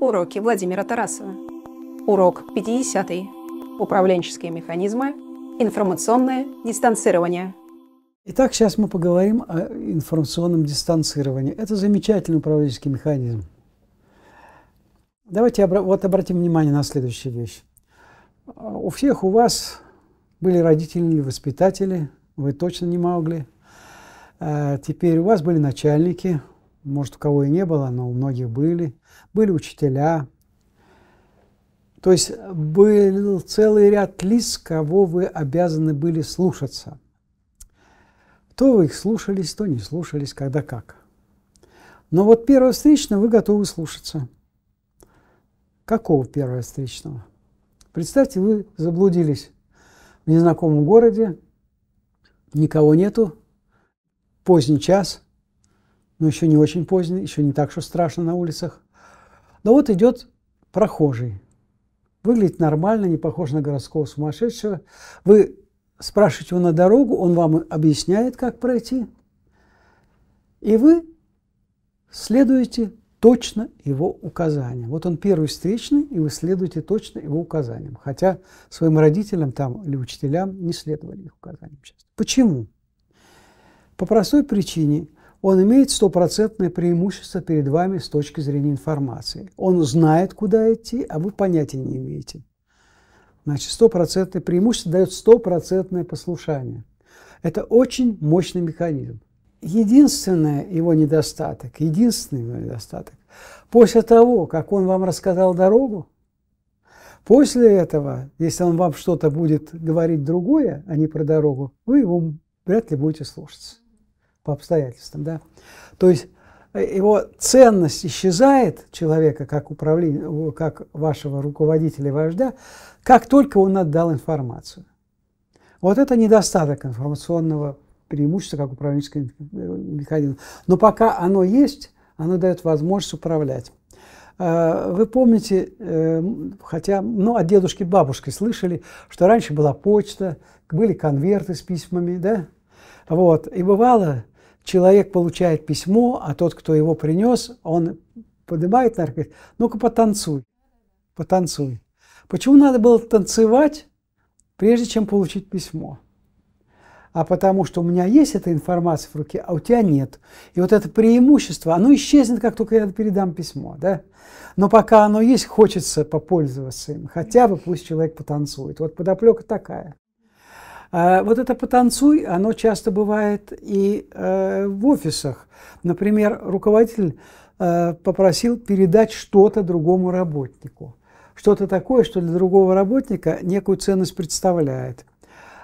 Уроки Владимира Тарасова. Урок 50. Управленческие механизмы. Информационное дистанцирование. Итак, сейчас мы поговорим о информационном дистанцировании. Это замечательный управленческий механизм. Давайте вот обратим внимание на следующую вещь. У всех у вас были родители или воспитатели, вы точно не могли. Э, теперь у вас были начальники, может, у кого и не было, но у многих были, были учителя. То есть был целый ряд лиц, кого вы обязаны были слушаться. То вы их слушались, то не слушались, когда как. Но вот первого встречного вы готовы слушаться. Какого первого встречного? Представьте, вы заблудились в незнакомом городе, никого нету, поздний час – но еще не очень поздно, еще не так, что страшно на улицах. Но вот идет прохожий. Выглядит нормально, не похож на городского сумасшедшего. Вы спрашиваете его на дорогу, он вам объясняет, как пройти. И вы следуете точно его указаниям. Вот он первый встречный, и вы следуете точно его указаниям. Хотя своим родителям там или учителям не следовали их указаниям часто. Почему? По простой причине он имеет стопроцентное преимущество перед вами с точки зрения информации. Он знает, куда идти, а вы понятия не имеете. Значит, стопроцентное преимущество дает стопроцентное послушание. Это очень мощный механизм. Единственный его недостаток, единственный его недостаток, после того, как он вам рассказал дорогу, после этого, если он вам что-то будет говорить другое, а не про дорогу, вы его вряд ли будете слушаться по обстоятельствам, да. То есть э, его ценность исчезает человека как управление, как вашего руководителя, вождя, как только он отдал информацию. Вот это недостаток информационного преимущества как управленческого э, механизма. Но пока оно есть, оно дает возможность управлять. А, вы помните, эм, хотя, ну, от дедушки бабушки слышали, что раньше была почта, были конверты с письмами, да? Вот, и бывало, человек получает письмо, а тот, кто его принес, он поднимает наверх, говорит, ну-ка потанцуй, потанцуй. Почему надо было танцевать, прежде чем получить письмо? А потому что у меня есть эта информация в руке, а у тебя нет. И вот это преимущество, оно исчезнет, как только я передам письмо. Да? Но пока оно есть, хочется попользоваться им. Хотя бы пусть человек потанцует. Вот подоплека такая. А вот это «потанцуй», оно часто бывает и э, в офисах. Например, руководитель э, попросил передать что-то другому работнику. Что-то такое, что для другого работника некую ценность представляет.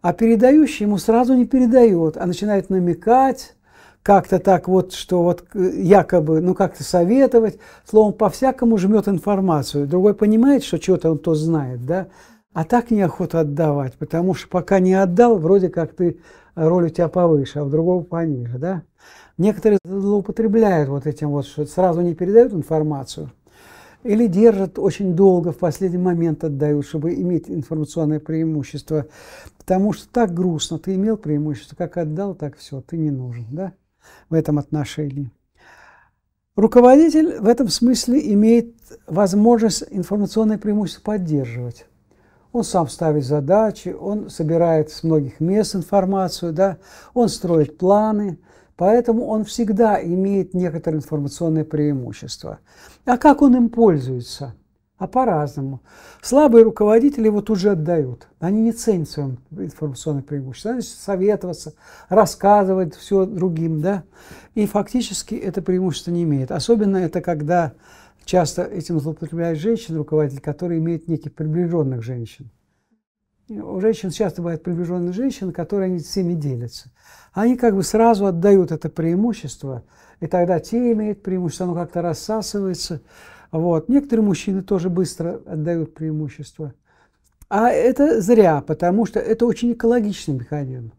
А передающий ему сразу не передает, а начинает намекать, как-то так вот, что вот э, якобы, ну как-то советовать, словом, по-всякому жмет информацию. Другой понимает, что что-то он то знает, да, а так неохота отдавать, потому что пока не отдал, вроде как ты э, роль у тебя повыше, а в другого пониже, да? Некоторые злоупотребляют вот этим вот, что сразу не передают информацию, или держат очень долго, в последний момент отдают, чтобы иметь информационное преимущество. Потому что так грустно, ты имел преимущество, как отдал, так все, ты не нужен, да, в этом отношении. Руководитель в этом смысле имеет возможность информационное преимущество поддерживать он сам ставит задачи, он собирает с многих мест информацию, да, он строит планы, поэтому он всегда имеет некоторое информационное преимущество. А как он им пользуется? А по-разному. Слабые руководители его тут же отдают. Они не ценят свое информационное преимущество. Они советоваться, рассказывать все другим. Да? И фактически это преимущество не имеет. Особенно это когда Часто этим злоупотребляют женщины-руководители, которые имеют неких приближенных женщин. У женщин часто бывают приближенные женщины, которые они всеми делятся. Они как бы сразу отдают это преимущество, и тогда те имеют преимущество, оно как-то рассасывается. Вот. Некоторые мужчины тоже быстро отдают преимущество. А это зря, потому что это очень экологичный механизм.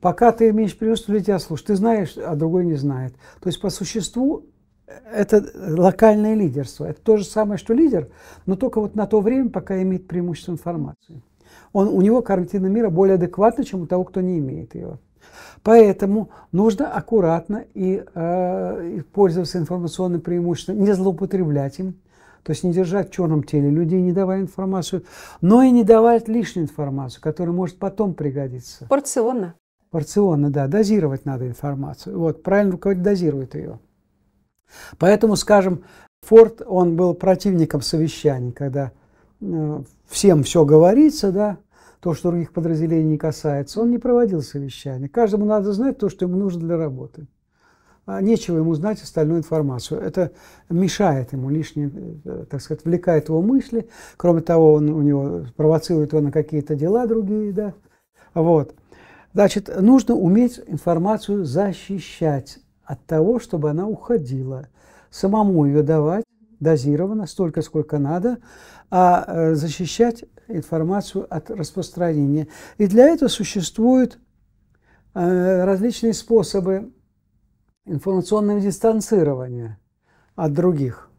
Пока ты имеешь преимущество, для тебя слушай. Ты знаешь, а другой не знает. То есть по существу это локальное лидерство. Это то же самое, что лидер, но только вот на то время, пока имеет преимущество информации. Он, у него картина мира более адекватна, чем у того, кто не имеет ее. Поэтому нужно аккуратно и, э, пользоваться информационным преимуществом, не злоупотреблять им, то есть не держать в черном теле людей, не давая информацию, но и не давать лишнюю информацию, которая может потом пригодиться. Порционно. Порционно, да, дозировать надо информацию. Вот, правильно руководитель дозирует ее. Поэтому, скажем, Форд, он был противником совещаний, когда э, всем все говорится, да, то, что других подразделений не касается. Он не проводил совещания. Каждому надо знать то, что ему нужно для работы. А нечего ему знать остальную информацию. Это мешает ему лишнее, э, так сказать, влекает его мысли. Кроме того, он у него провоцирует его на какие-то дела другие, да. Вот. Значит, нужно уметь информацию защищать от того, чтобы она уходила. Самому ее давать дозированно, столько, сколько надо, а э, защищать информацию от распространения. И для этого существуют э, различные способы информационного дистанцирования от других.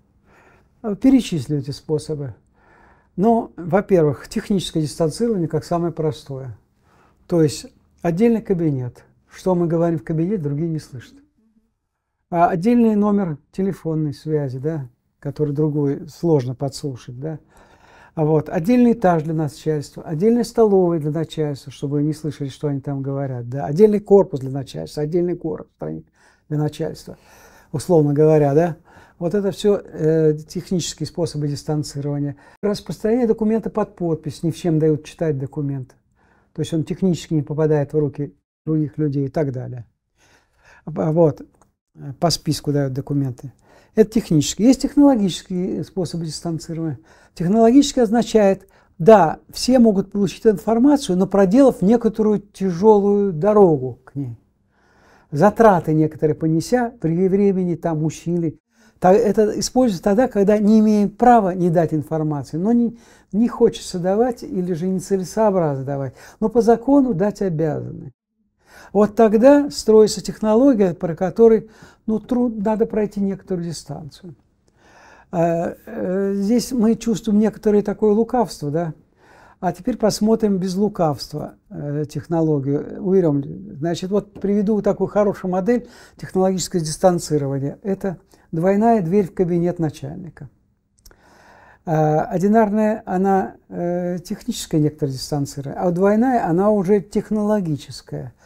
А, перечислю эти способы. Но, ну, во-первых, техническое дистанцирование как самое простое. То есть отдельный кабинет. Что мы говорим в кабинете, другие не слышат. А отдельный номер телефонной связи, да, который другой сложно подслушать, да. А вот отдельный этаж для начальства, отдельный столовый для начальства, чтобы не слышали, что они там говорят, да. Отдельный корпус для начальства, отдельный корпус для начальства, условно говоря, да. Вот это все э, технические способы дистанцирования. Распространение документа под подпись, ни в чем дают читать документ. То есть он технически не попадает в руки других людей и так далее. А, вот. Э, по списку дают документы. Это технически. Есть технологические способы дистанцирования. Технологически означает, да, все могут получить информацию, но проделав некоторую тяжелую дорогу к ней. Затраты некоторые понеся при времени, там, усилий. Это используется тогда, когда не имеем права не дать информации, но не, не хочется давать или же нецелесообразно давать. Но по закону дать обязаны. Вот тогда строится технология, про которую, ну, труд, надо пройти некоторую дистанцию. А, э, здесь мы чувствуем некоторое такое лукавство, да? А теперь посмотрим без лукавства э, технологию. Уберем. значит, вот приведу такую хорошую модель технологического дистанцирования. Это двойная дверь в кабинет начальника. А, одинарная, она э, техническая некоторая дистанцирование, а двойная, она уже технологическая –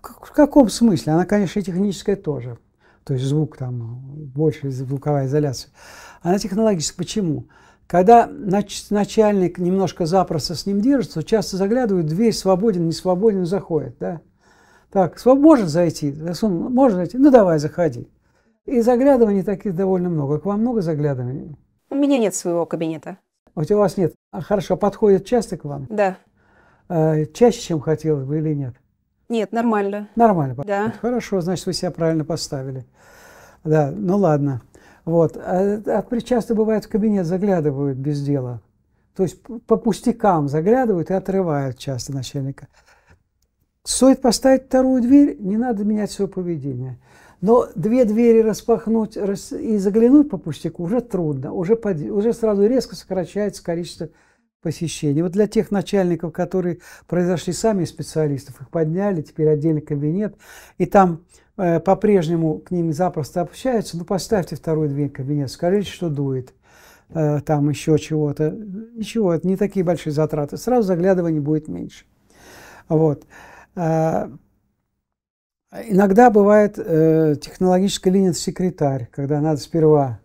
в, как, в каком смысле? Она, конечно, и техническая тоже. То есть звук там, больше звуковая изоляция. Она технологическая. Почему? Когда нач, начальник немножко запросто с ним держится, часто заглядывают, дверь свободен, не свободен, заходит. Да? Так, может зайти? Можно зайти? Ну, давай, заходи. И заглядываний таких довольно много. К вам много заглядываний? У меня нет своего кабинета. Вот у вас нет. А хорошо, подходит часто к вам? Да. Э, чаще, чем хотелось бы или нет? Нет, нормально. Нормально. Да. Хорошо, значит, вы себя правильно поставили. Да, ну ладно. Вот. А, а часто бывает в кабинет заглядывают без дела. То есть по пустякам заглядывают и отрывают часто начальника. Стоит поставить вторую дверь, не надо менять свое поведение. Но две двери распахнуть и заглянуть по пустяку уже трудно, уже, под, уже сразу резко сокращается количество посещений. Вот для тех начальников, которые произошли сами специалистов, их подняли, теперь отдельный кабинет, и там э, по-прежнему к ним запросто общаются, ну поставьте второй дверь кабинет, скажите, что дует, э, там еще чего-то. Ничего, это не такие большие затраты, сразу заглядываний будет меньше. Вот. А, иногда бывает э, технологическая линия секретарь, когда надо сперва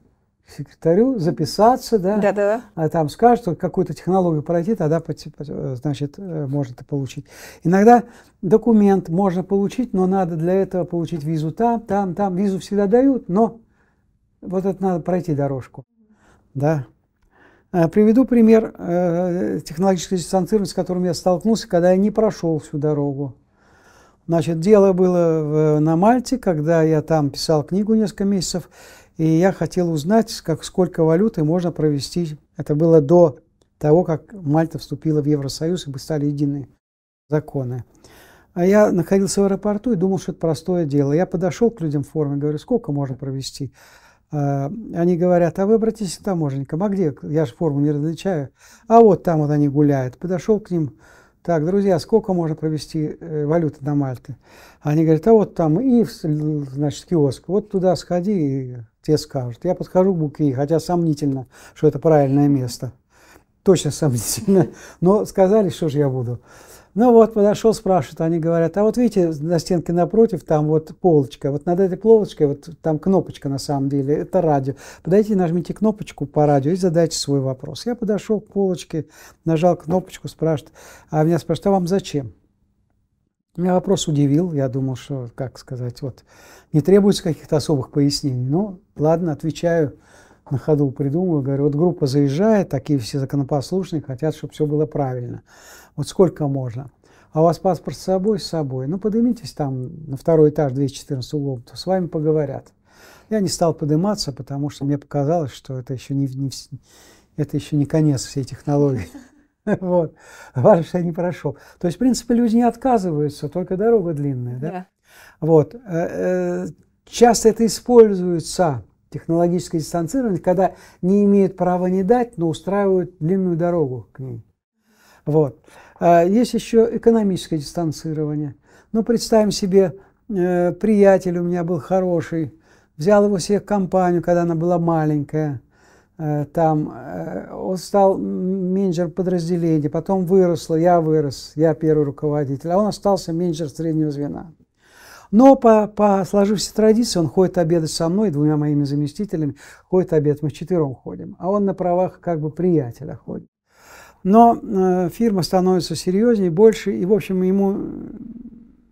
секретарю записаться, да, да, да, а там скажут, что какую-то технологию пройти, тогда, типа, э, значит, э, можно это получить. Иногда документ можно получить, но надо для этого получить визу там, там, там. Визу всегда дают, но вот это надо пройти дорожку, да. Э, приведу пример технологической дистанцированности, с которым я столкнулся, когда я не прошел всю дорогу. Значит, дело было на Мальте, когда я там писал книгу несколько месяцев, и я хотел узнать, как, сколько валюты можно провести. Это было до того, как Мальта вступила в Евросоюз и стали единые законы. А я находился в аэропорту и думал, что это простое дело. Я подошел к людям в форме, говорю, сколько можно провести? А, они говорят, а вы обратитесь к таможенникам. А где? Я же форму не различаю. А вот там вот они гуляют. Подошел к ним так, друзья, сколько можно провести э, валюты на Мальте? Они говорят, а вот там и, значит, киоск, вот туда сходи, и те скажут. Я подхожу к Буки, хотя сомнительно, что это правильное место. Точно сомнительно. Но сказали, что же я буду. Ну вот, подошел, спрашивает, они говорят, а вот видите, на стенке напротив там вот полочка, вот над этой полочкой вот там кнопочка на самом деле, это радио. Подойдите, нажмите кнопочку по радио и задайте свой вопрос. Я подошел к полочке, нажал кнопочку, спрашивает, а меня спрашивают, а вам зачем? Меня вопрос удивил, я думал, что, как сказать, вот, не требуется каких-то особых пояснений. Ну, ладно, отвечаю, на ходу придумываю, говорю, вот группа заезжает, такие все законопослушные, хотят, чтобы все было правильно. Вот сколько можно? А у вас паспорт с собой? С собой. Ну, поднимитесь там на второй этаж 214 углов, то с вами поговорят. Я не стал подниматься, потому что мне показалось, что это еще не, не, это еще не конец всей технологии. Вот. Важно, что я не прошел. То есть, в принципе, люди не отказываются, только дорога длинная. Да? Вот. Э, э, часто это используется технологическое дистанцирование, когда не имеют права не дать, но устраивают длинную дорогу к ним. Вот. А, есть еще экономическое дистанцирование. Ну, представим себе, э, приятель у меня был хороший, взял его себе в компанию, когда она была маленькая, э, там, э, он стал менеджер подразделения, потом выросла, я вырос, я первый руководитель, а он остался менеджер среднего звена. Но по, по сложившейся традиции он ходит обедать со мной, двумя моими заместителями, ходит обед, мы четвером ходим, а он на правах как бы приятеля ходит. Но э, фирма становится серьезнее, больше, и, в общем, ему э,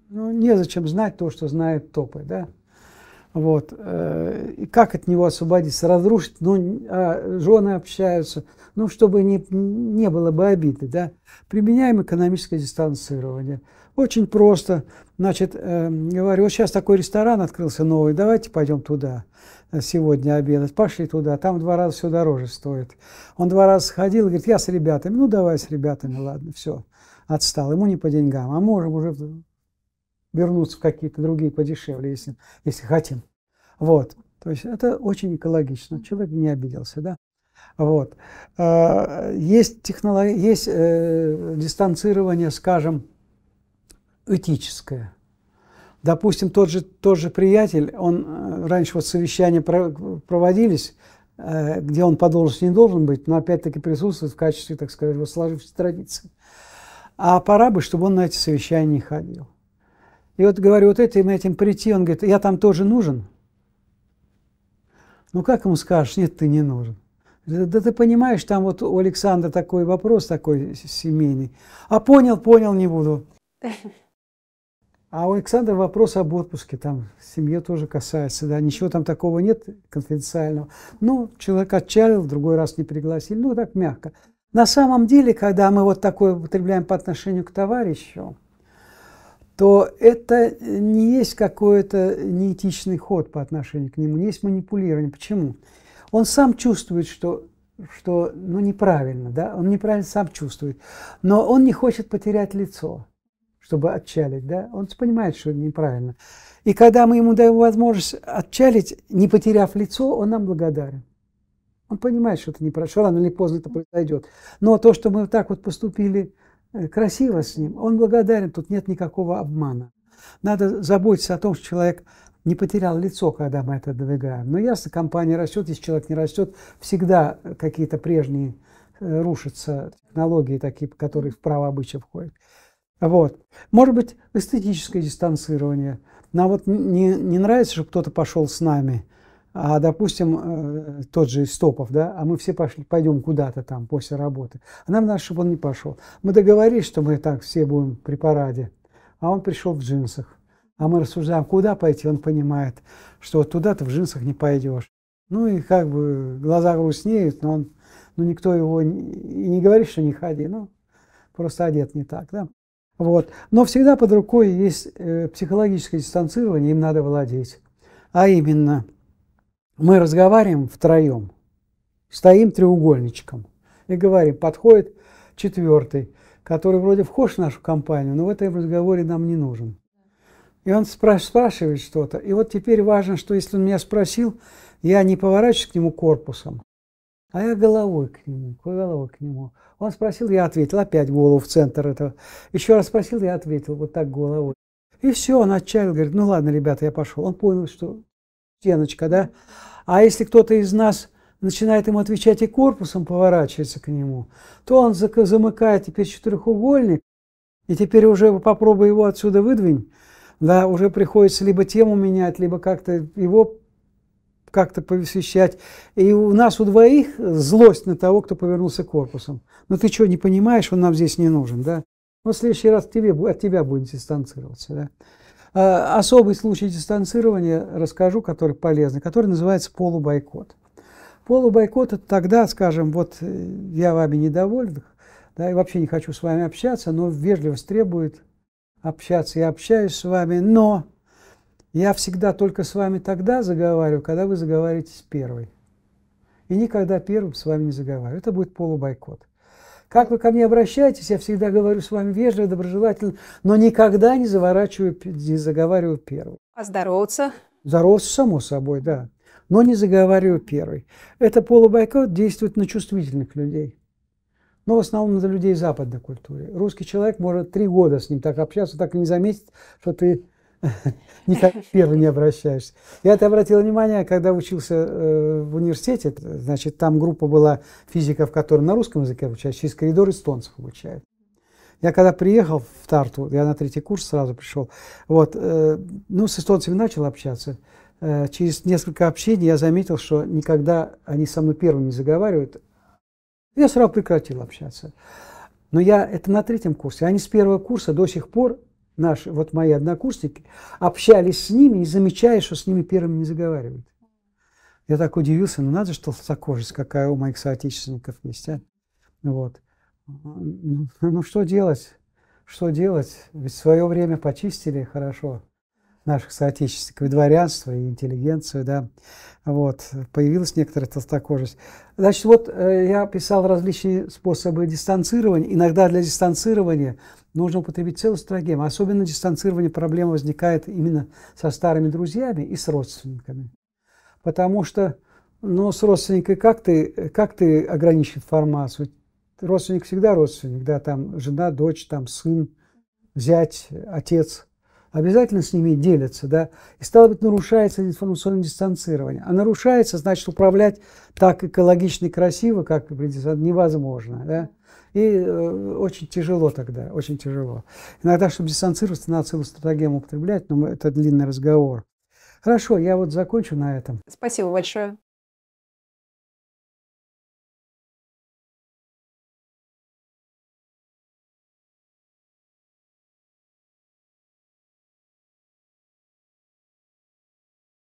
ну, незачем знать то, что знает топы, да, вот. Э, и как от него освободиться? Разрушить? Ну, а жены общаются. Ну, чтобы не, не было бы обиды. Да? Применяем экономическое дистанцирование. Очень просто. Значит, эм, говорю, вот сейчас такой ресторан открылся новый, давайте пойдем туда э, сегодня обедать. Пошли туда, там в два раза все дороже стоит. Он два раза сходил говорит, я с ребятами. Ну, давай с ребятами, ладно, все. Отстал. Ему не по деньгам, а можем уже вернуться в какие-то другие подешевле, если, если хотим. Вот. То есть это очень экологично. Человек не обиделся, да? Вот. А, есть, технология, есть э, дистанцирование, скажем, этическое. Допустим, тот же, тот же приятель, он э, раньше вот совещания проводились, э, где он по должности не должен быть, но опять-таки присутствует в качестве, так сказать, вот сложившейся традиции. А пора бы, чтобы он на эти совещания не ходил. И вот говорю, вот этим этим прийти, он говорит, я там тоже нужен? Ну как ему скажешь, нет, ты не нужен. Да ты понимаешь, там вот у Александра такой вопрос такой семейный. А понял, понял, не буду. А у Александра вопрос об отпуске, там семье тоже касается, да, ничего там такого нет конфиденциального. Ну, человек отчалил, в другой раз не пригласили, ну так мягко. На самом деле, когда мы вот такое употребляем по отношению к товарищу, то это не есть какой-то неэтичный ход по отношению к нему, не есть манипулирование. Почему? Он сам чувствует, что, что ну, неправильно, да, он неправильно сам чувствует, но он не хочет потерять лицо, чтобы отчалить, да, он понимает, что неправильно. И когда мы ему даем возможность отчалить, не потеряв лицо, он нам благодарен. Он понимает, что это неправильно, что рано или поздно это произойдет. Но то, что мы вот так вот поступили – Э, красиво с ним, он благодарен, тут нет никакого обмана. Надо заботиться о том, что человек не потерял лицо, когда мы это додвигаем. Но ясно, компания растет, если человек не растет, всегда э, какие-то прежние э, рушатся технологии, такие, которые в право обычая входят. Вот. Может быть, эстетическое дистанцирование. Нам вот не, не нравится, чтобы кто-то пошел с нами – а, допустим, э, тот же Истопов, да, а мы все пошли, пойдем куда-то там после работы. А нам надо, чтобы он не пошел. Мы договорились, что мы так все будем при параде, а он пришел в джинсах. А мы рассуждаем, а куда пойти, он понимает, что вот туда ты в джинсах не пойдешь. Ну и как бы глаза грустнеют, но он, ну никто его и не говорит, что не ходи, ну просто одет не так, да. Вот. Но всегда под рукой есть э, психологическое дистанцирование, им надо владеть. А именно – мы разговариваем втроем, стоим треугольничком и говорим, подходит четвертый, который вроде вхож в нашу компанию, но в этом разговоре нам не нужен. И он спрашивает что-то. И вот теперь важно, что если он меня спросил, я не поворачиваюсь к нему корпусом, а я головой к нему, головой к нему. Он спросил, я ответил, опять голову в центр этого. Еще раз спросил, я ответил, вот так головой. И все, он отчаял, говорит, ну ладно, ребята, я пошел. Он понял, что стеночка, да? А если кто-то из нас начинает ему отвечать и корпусом поворачивается к нему, то он замыкает теперь четырехугольник, и теперь уже попробуй его отсюда выдвинь, да, уже приходится либо тему менять, либо как-то его как-то посвящать. И у нас у двоих злость на того, кто повернулся корпусом. Но ну, ты что, не понимаешь, он нам здесь не нужен, да? Ну в следующий раз тебе, от тебя будет дистанцироваться, да? Э, особый случай дистанцирования расскажу, который полезный, который называется полубойкот. Полубойкот – это тогда, скажем, вот э, я вами недоволен, да, и вообще не хочу с вами общаться, но вежливость требует общаться, я общаюсь с вами, но я всегда только с вами тогда заговариваю, когда вы заговариваетесь первый. И никогда первым с вами не заговариваю. Это будет полубойкот. Как вы ко мне обращаетесь, я всегда говорю с вами вежливо, доброжелательно, но никогда не заворачиваю, не заговариваю первым. А здороваться? Здороваться, само собой, да. Но не заговариваю первый. Это полубайкот действует на чувствительных людей. Но в основном на людей западной культуры. Русский человек может три года с ним так общаться, так и не заметить, что ты Никак первый не обращаешься. Я это обратил внимание, когда учился э, в университете. Значит, там группа была физиков, которые на русском языке обучают, через коридор эстонцев обучают. Я когда приехал в Тарту, я на третий курс сразу пришел, вот, э, ну, с эстонцами начал общаться. Э, через несколько общений я заметил, что никогда они со мной первыми не заговаривают. Я сразу прекратил общаться. Но я это на третьем курсе. Они с первого курса до сих пор наши, вот мои однокурсники, общались с ними, не замечая, что с ними первыми не заговаривают. Я так удивился, ну надо же толстокожесть, какая у моих соотечественников есть, а? Вот. Ну, ну что делать? Что делать? Ведь свое время почистили хорошо наших соотечественников, дворянство, и интеллигенцию, да, вот, появилась некоторая толстокожесть. Значит, вот э, я писал различные способы дистанцирования. Иногда для дистанцирования нужно употребить целую стратегию. Особенно дистанцирование проблема возникает именно со старыми друзьями и с родственниками. Потому что, ну, с родственниками как ты, как ты ограничишь информацию? Родственник всегда родственник, да, там жена, дочь, там сын, зять, отец – обязательно с ними делятся, да, и стало быть, нарушается информационное дистанцирование. А нарушается, значит, управлять так экологично и красиво, как невозможно, да. И э, очень тяжело тогда, очень тяжело. Иногда, чтобы дистанцироваться, надо целую стратегию употреблять, но это длинный разговор. Хорошо, я вот закончу на этом. Спасибо большое.